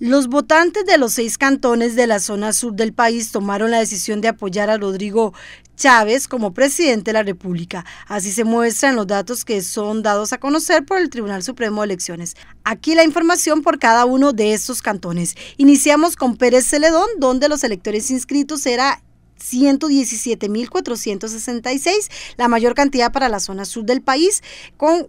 Los votantes de los seis cantones de la zona sur del país tomaron la decisión de apoyar a Rodrigo Chávez como presidente de la República. Así se muestran los datos que son dados a conocer por el Tribunal Supremo de Elecciones. Aquí la información por cada uno de estos cantones. Iniciamos con Pérez Celedón, donde los electores inscritos era 117.466, la mayor cantidad para la zona sur del país, con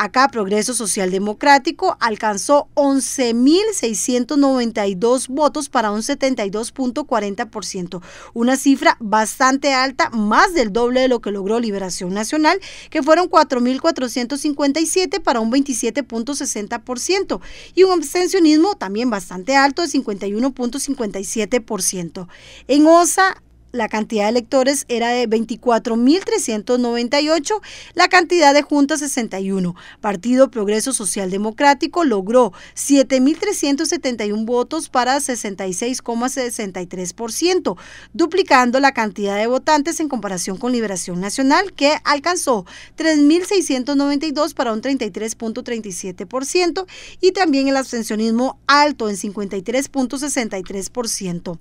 Acá Progreso Social Democrático alcanzó 11.692 votos para un 72.40%, una cifra bastante alta, más del doble de lo que logró Liberación Nacional, que fueron 4.457 para un 27.60%, y un abstencionismo también bastante alto de 51.57%. En OSA, la cantidad de electores era de 24.398, la cantidad de juntas 61. Partido Progreso Social Democrático logró 7.371 votos para 66,63%, duplicando la cantidad de votantes en comparación con Liberación Nacional, que alcanzó 3.692 para un 33.37% y también el abstencionismo alto en 53.63%.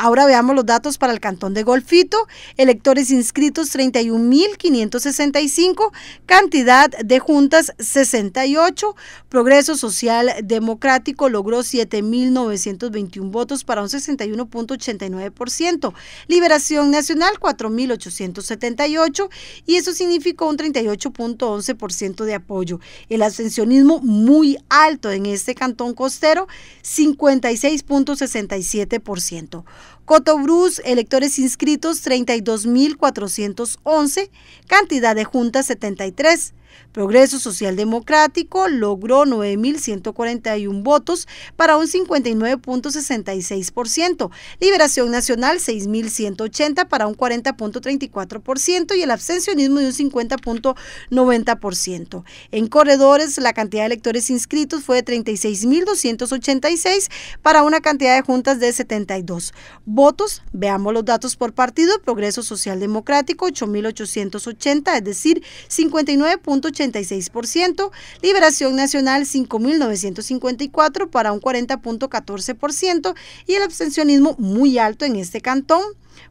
Ahora veamos los datos para el Cantón de Golfito. Electores inscritos 31.565, cantidad de juntas 68, Progreso Social Democrático logró 7.921 votos para un 61.89%, Liberación Nacional 4.878 y eso significó un 38.11% de apoyo. El ascensionismo muy alto en este cantón costero, 56.67%. Cotobruz, electores inscritos 32.411, cantidad de juntas 73. Progreso Social Democrático logró 9.141 votos para un 59.66%, Liberación Nacional 6.180 para un 40.34% y el abstencionismo de un 50.90%. En corredores, la cantidad de electores inscritos fue de 36.286 para una cantidad de juntas de 72. Votos, veamos los datos por partido, Progreso Social Democrático 8.880, es decir, 59. 86%, Liberación Nacional 5.954 para un 40.14% y el abstencionismo muy alto en este cantón,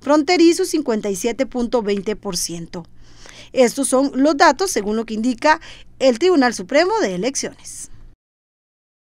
fronterizo 57.20%. Estos son los datos según lo que indica el Tribunal Supremo de Elecciones.